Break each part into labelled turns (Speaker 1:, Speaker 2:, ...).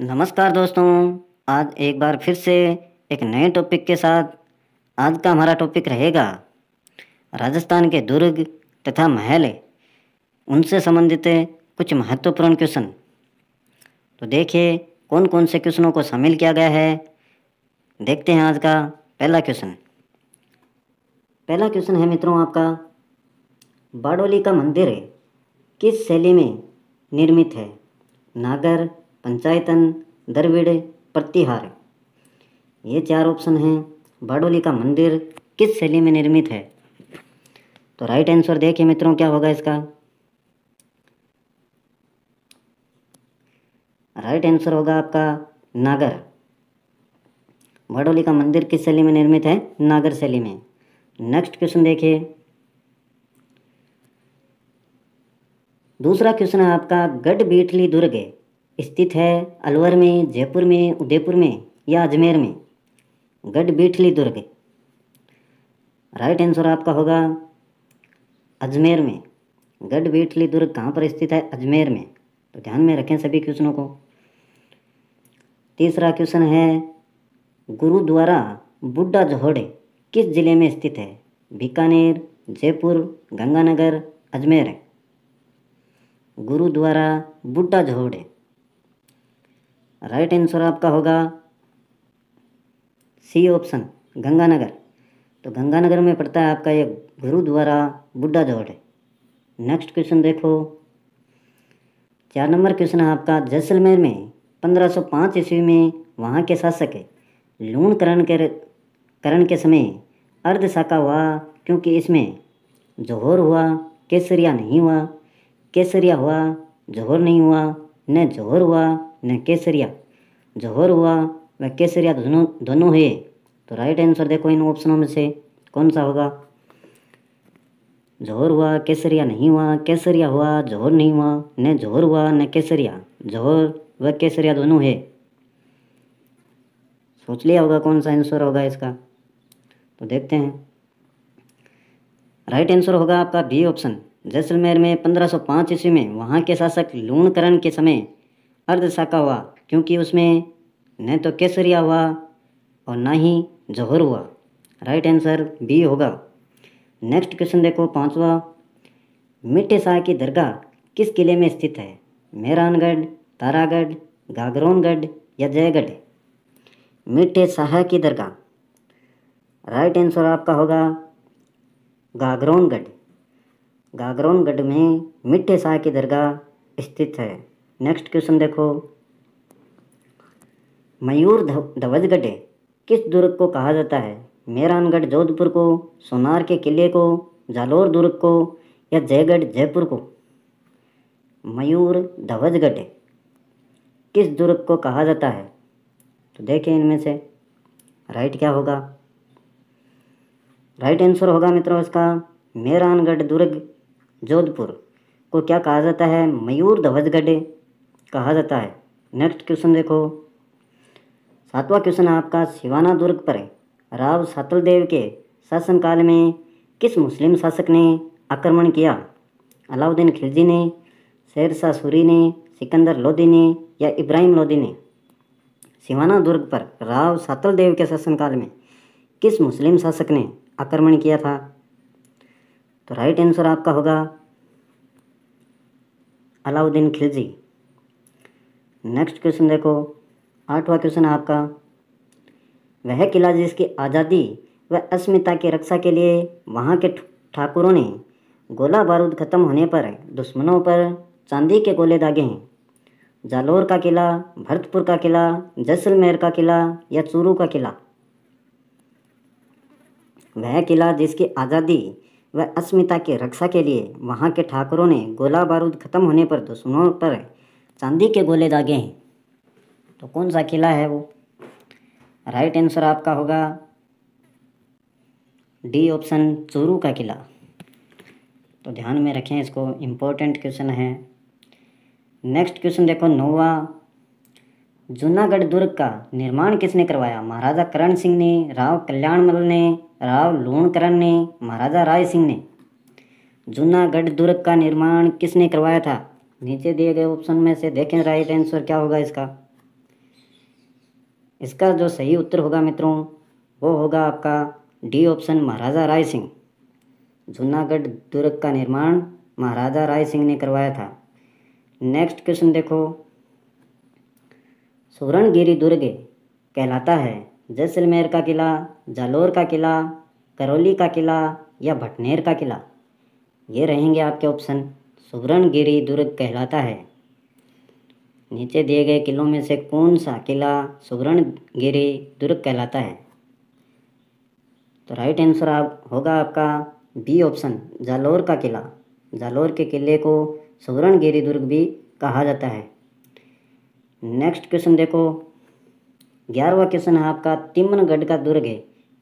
Speaker 1: नमस्कार दोस्तों आज एक बार फिर से एक नए टॉपिक के साथ आज का हमारा टॉपिक रहेगा राजस्थान के दुर्ग तथा महल उनसे संबंधित कुछ महत्वपूर्ण क्वेश्चन तो देखिए कौन कौन से क्वेश्चनों को शामिल किया गया है देखते हैं आज का पहला क्वेश्चन पहला क्वेश्चन है मित्रों आपका बाडोली का मंदिर किस शैली में निर्मित है नागर पंचायतन द्रविड़ प्रतिहार ये चार ऑप्शन हैं बाडोली का मंदिर किस शैली में निर्मित है तो राइट आंसर देखिए मित्रों क्या होगा इसका राइट आंसर होगा आपका नागर बारडोली का मंदिर किस शैली में निर्मित है नागर शैली में नेक्स्ट क्वेश्चन देखिए दूसरा क्वेश्चन है आपका गढ़ बीठली दुर्ग स्थित है अलवर में जयपुर में उदयपुर में या अजमेर में गढ़ बीठली दुर्ग राइट आंसर आपका होगा अजमेर में गढ़ बीठली दुर्ग कहाँ पर स्थित है अजमेर में तो ध्यान में रखें सभी क्वेश्चनों को तीसरा क्वेश्चन है गुरुद्वारा बुड्ढा जोहड़े किस जिले में स्थित है बीकानेर जयपुर गंगानगर अजमेर गुरुद्वारा बुड्ढा जोहड़े राइट आंसर आपका होगा सी ऑप्शन गंगानगर तो गंगानगर में पड़ता है आपका ये गुरुद्वारा बुड्ढा जोड़ है नेक्स्ट क्वेश्चन देखो चार नंबर क्वेश्चन है आपका जैसलमेर में 1505 ईस्वी में वहाँ के शासक लूण करण के करण के समय अर्ध शाखा हुआ क्योंकि इसमें जोहर हुआ केसरिया नहीं हुआ केसरिया हुआ जोहर नहीं हुआ न जोहर हुआ न केसरिया जहर हुआ व केसरिया दोनों दोनों है तो राइट आंसर देखो इन ऑप्शनों में से कौन सा होगा जोहर हुआ केसरिया नहीं हुआ केसरिया हुआ जोहर नहीं हुआ न जहर हुआ न केसरिया जोहर व केसरिया दोनों है सोच लिया होगा कौन सा आंसर होगा इसका तो देखते हैं राइट आंसर होगा आपका बी ऑप्शन जैसलमेर में 1505 ईस्वी में वहाँ के शासक लूणकरण के समय अर्धशा का हुआ क्योंकि उसमें न तो केसरिया हुआ और ना ही जहर हुआ राइट आंसर बी होगा नेक्स्ट क्वेश्चन देखो पांचवा मिठे शाह की दरगाह किस किले में स्थित है मेहरानगढ़ तारागढ़ गागरोनगढ़ या जयगढ़ मिठे शाह की दरगाह राइट आंसर आपका होगा गागरोनगढ़ गागरोनगढ़ में मिठे शाह की दरगाह स्थित है नेक्स्ट क्वेश्चन देखो मयूर धवजगढ़ किस दुर्ग को कहा जाता है मेहरानगढ़ जोधपुर को सोनार के किले को जालोर दुर्ग को या जयगढ़ जयपुर को मयूर धवजगढ़ किस दुर्ग को कहा जाता है तो देखें इनमें से राइट क्या होगा राइट आंसर होगा मित्रों इसका मेहरानगढ़ दुर्ग जोधपुर को क्या कहा जाता है मयूर धवजगढ़ कहा जाता है नेक्स्ट क्वेश्चन देखो सातवां क्वेश्चन आपका शिवाना दुर्ग पर राव राव सातलदेव के शासनकाल में किस मुस्लिम शासक ने आक्रमण किया अलाउद्दीन खिलजी ने शेरशाह सूरी ने सिकंदर लोधी ने या इब्राहिम लोधी ने शिवाना दुर्ग पर राव सातलदेव के शासनकाल में किस मुस्लिम शासक ने आक्रमण किया था तो राइट आंसर आपका होगा अलाउद्दीन खिलजी नेक्स्ट क्वेश्चन देखो आठवां क्वेश्चन आपका वह किला जिसकी आज़ादी व अस्मिता की रक्षा के लिए वहाँ के ठाकुरों ने गोला बारूद खत्म होने पर दुश्मनों पर चांदी के गोले दागे हैं जालोर का किला भरतपुर का किला जैसलमेर का किला या चूरू का किला वह किला जिसकी आज़ादी व अस्मिता की रक्षा के लिए वहाँ के ठाकुरों ने गोला बारूद खत्म होने पर दुश्मनों पर चांदी के गोले दागे हैं तो कौन सा किला है वो राइट आंसर आपका होगा डी ऑप्शन चोरू का किला तो ध्यान में रखें इसको इम्पोर्टेंट क्वेश्चन है नेक्स्ट क्वेश्चन देखो नोवा जूनागढ़ दुर्ग का निर्माण किसने करवाया महाराजा करण सिंह ने राव कल्याणमल ने राव लूणकरण ने महाराजा राय सिंह ने जूनागढ़ दुर्ग का निर्माण किसने करवाया था नीचे दिए गए ऑप्शन में से देखें राइट आंसर क्या होगा इसका इसका जो सही उत्तर होगा मित्रों वो होगा आपका डी ऑप्शन महाराजा राय सिंह जूनागढ़ दुर्ग का निर्माण महाराजा राय सिंह ने करवाया था नेक्स्ट क्वेश्चन देखो सुवर्णगिरी दुर्ग कहलाता है जैसलमेर का किला जालोर का किला करौली का किला या भटनेर का किला ये रहेंगे आपके ऑप्शन गिरी दुर्ग कहलाता है नीचे दिए गए किलों में से कौन सा किला गिरी दुर्ग कहलाता है तो राइट आंसर आप होगा आपका बी ऑप्शन जालौर का किला जालौर के किले को सुवर्णगिरी दुर्ग भी कहा जाता है नेक्स्ट क्वेश्चन देखो ग्यारहवा क्वेश्चन है आपका तिमनगढ़ का दुर्ग है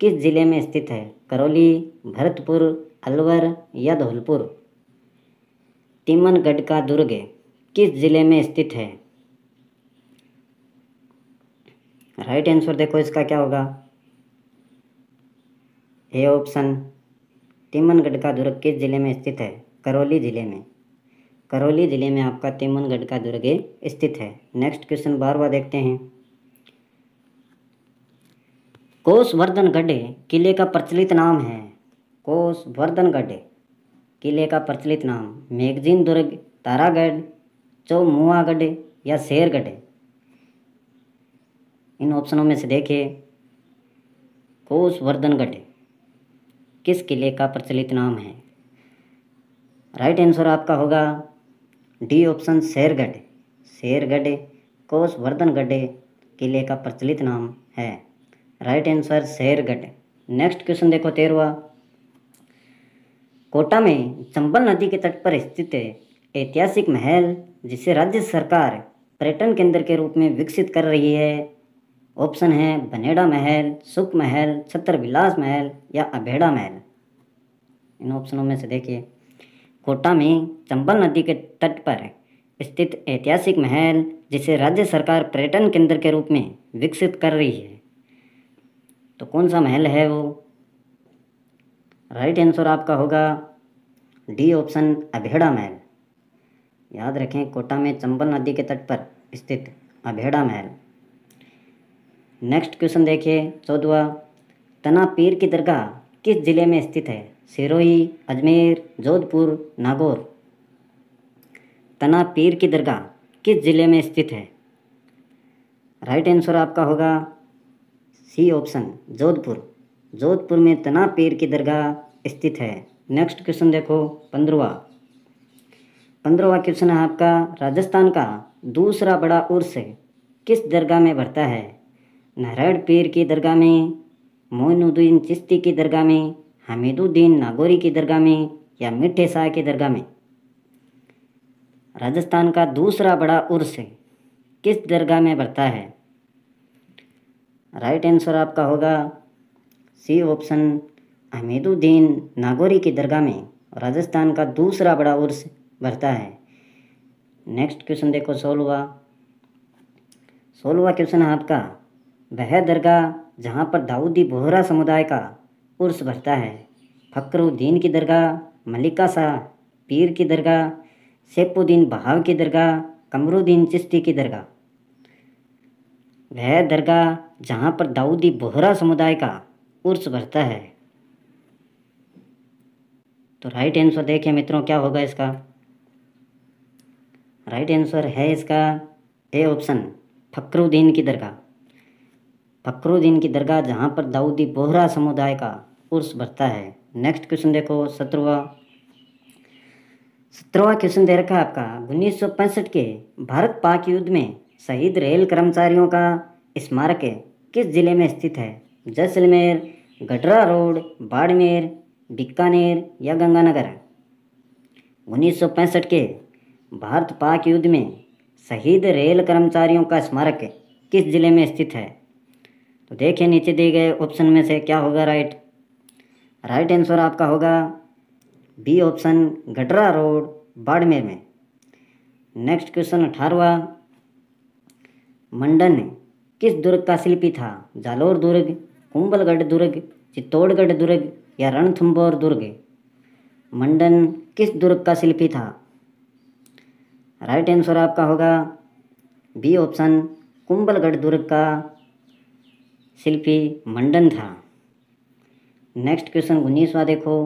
Speaker 1: किस जिले में स्थित है करौली भरतपुर अलवर या धौलपुर तिमनगढ़ का दुर्ग किस जिले में स्थित है राइट आंसर देखो इसका क्या होगा ए ऑप्शन तिमनगढ़ का दुर्ग किस जिले में स्थित है करौली जिले में करौली जिले में आपका तिमनगढ़ का दुर्ग स्थित है नेक्स्ट क्वेश्चन बारवा देखते हैं कोसवर्धनगढ़ किले का प्रचलित नाम है कोसवर्धनगढ़ किले का प्रचलित नाम मैगजीन दुर्ग तारागढ़ चौमुआगढ़ या शेरगढ़ इन ऑप्शनों में से देखिए कोशवर्धनगढ़ किस किले का प्रचलित नाम है राइट आंसर आपका होगा डी ऑप्शन शेरगढ़ शेरगढ़ कोशवर्धनगढ़ किले का प्रचलित नाम है right answer Shergarh next question देखो तेरवा कोटा में चंबल नदी के तट पर स्थित ऐतिहासिक महल जिसे राज्य सरकार पर्यटन केंद्र के रूप में विकसित कर रही है ऑप्शन है बनेड़ा महल सुख महल छत्र विलास महल या अभेड़ा महल इन ऑप्शनों में से देखिए कोटा में चंबल नदी के तट पर स्थित ऐतिहासिक महल जिसे राज्य सरकार पर्यटन केंद्र के रूप में विकसित कर रही है तो कौन सा महल है वो राइट आंसर आपका होगा डी ऑप्शन अभेड़ा महल याद रखें कोटा में चंबल नदी के तट पर स्थित अभेड़ा महल नेक्स्ट क्वेश्चन देखिए चौदवा तना पीर की दरगाह किस जिले में स्थित है सिरोही अजमेर जोधपुर नागौर तना पीर की दरगाह किस जिले में स्थित है राइट आंसर आपका होगा सी ऑप्शन जोधपुर जोधपुर में तना पीर की दरगाह स्थित है नेक्स्ट क्वेश्चन देखो पंद्रवा पंद्रवा क्वेश्चन है आपका राजस्थान का दूसरा बड़ा उर्स किस दरगाह में भरता है नारायण पीर की दरगाह में मोइनुद्दीन चिश्ती की दरगाह में हमीदुद्दीन नागौरी की दरगाह में या मिठे शाह की दरगाह में राजस्थान का दूसरा बड़ा उर्स किस दरगाह में भरता है राइट आंसर आपका होगा सी ऑप्शन अहमदुद्दीन नागौरी की दरगाह में राजस्थान का दूसरा बड़ा उर्स भरता है नेक्स्ट क्वेश्चन देखो सोलवा सोलवा क्वेश्चन है आपका वह दरगाह जहाँ पर दाऊदी बोहरा समुदाय का उर्स भरता है फकरुद्दीन की दरगाह मलिका शाह पीर की दरगाह सेपुद्दीन बहाव की दरगाह कमरुद्दीन चिश्ती की दरगाह वह दरगाह जहाँ पर दाऊदी बोहरा समुदाय का उर्स भरता है तो राइट आंसर देखिए मित्रों क्या होगा इसका राइट आंसर है इसका ए ऑप्शन फ़क्रुद्दीन की दरगाह फ़क्रुद्दीन की दरगाह जहाँ पर दाऊदी बोहरा समुदाय का उर्स भरता है नेक्स्ट क्वेश्चन देखो सत्रवा सत्रवा क्वेश्चन दे रखा है आपका 1965 के भारत पाक युद्ध में शहीद रेल कर्मचारियों का स्मारक किस जिले में स्थित है जैसलमेर गडरा रोड बाड़मेर बीकानेर या गंगानगर उन्नीस के भारत पाक युद्ध में शहीद रेल कर्मचारियों का स्मारक किस जिले में स्थित है तो देखिए नीचे दिए गए ऑप्शन में से क्या होगा राइट राइट आंसर आपका होगा B option Gadra road Barmer में नेक्स्ट क्वेश्चन अठारवा मंडन किस दुर्ग का शिल्पी था जालोर दुर्ग कुंभलगढ़ दुर्ग चित्तौड़गढ़ दुर्ग या रणथुम्बोर दुर्ग मंडन किस दुर्ग का शिल्पी था राइट आंसर आपका होगा बी ऑप्शन कुंभलगढ़ दुर्ग का शिल्पी मंडन था नेक्स्ट क्वेश्चन उन्नीसवा देखो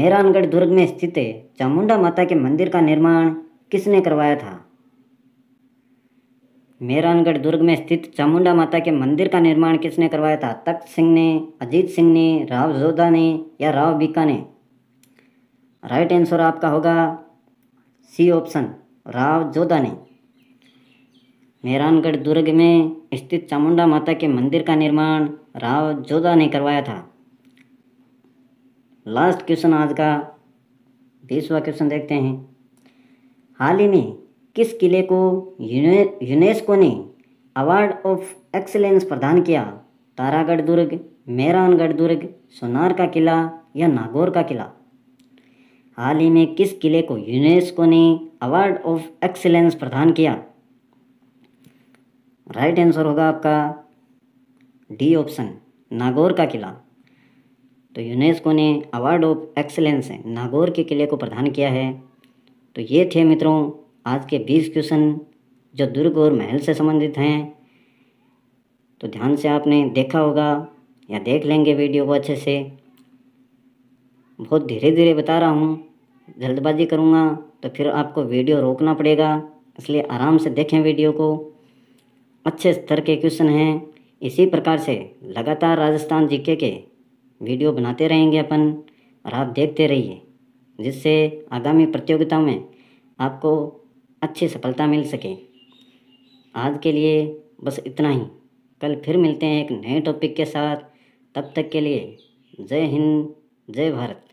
Speaker 1: मेहरानगढ़ दुर्ग में स्थित चामुंडा माता के मंदिर का निर्माण किसने करवाया था मेहरानगढ़ दुर्ग में स्थित चामुंडा माता के मंदिर का निर्माण किसने करवाया था तख्त सिंह ने अजीत सिंह ने राव जोधा ने या राव बीका ने राइट आंसर आपका होगा सी ऑप्शन राव जोधा ने मेहरानगढ़ दुर्ग में स्थित चामुंडा माता के मंदिर का निर्माण राव जोधा ने करवाया था लास्ट क्वेश्चन आज का बीसवा क्वेश्चन देखते हैं हाल ही में किस किले को यूनेस्को ने अवार्ड ऑफ एक्सलेंस प्रदान किया तारागढ़ दुर्ग मेहरानगढ़ दुर्ग सोनार का किला या नागौर का किला हाल ही में किस किले को यूनेस्को ने अवार्ड ऑफ एक्सलेंस प्रदान किया राइट आंसर होगा आपका डी ऑप्शन नागौर का किला तो यूनेस्को ने अवार्ड ऑफ एक्सलेंस नागौर के किले को प्रदान किया है तो ये थे मित्रों आज के बीस क्वेश्चन जो दुर्ग और महल से संबंधित हैं तो ध्यान से आपने देखा होगा या देख लेंगे वीडियो को अच्छे से बहुत धीरे धीरे बता रहा हूँ जल्दबाजी करूँगा तो फिर आपको वीडियो रोकना पड़ेगा इसलिए आराम से देखें वीडियो को अच्छे स्तर के क्वेश्चन हैं इसी प्रकार से लगातार राजस्थान जीके के वीडियो बनाते रहेंगे अपन और आप देखते रहिए जिससे आगामी प्रतियोगिता में आपको अच्छी सफलता मिल सके आज के लिए बस इतना ही कल फिर मिलते हैं एक नए टॉपिक के साथ तब तक के लिए जय हिंद जय भारत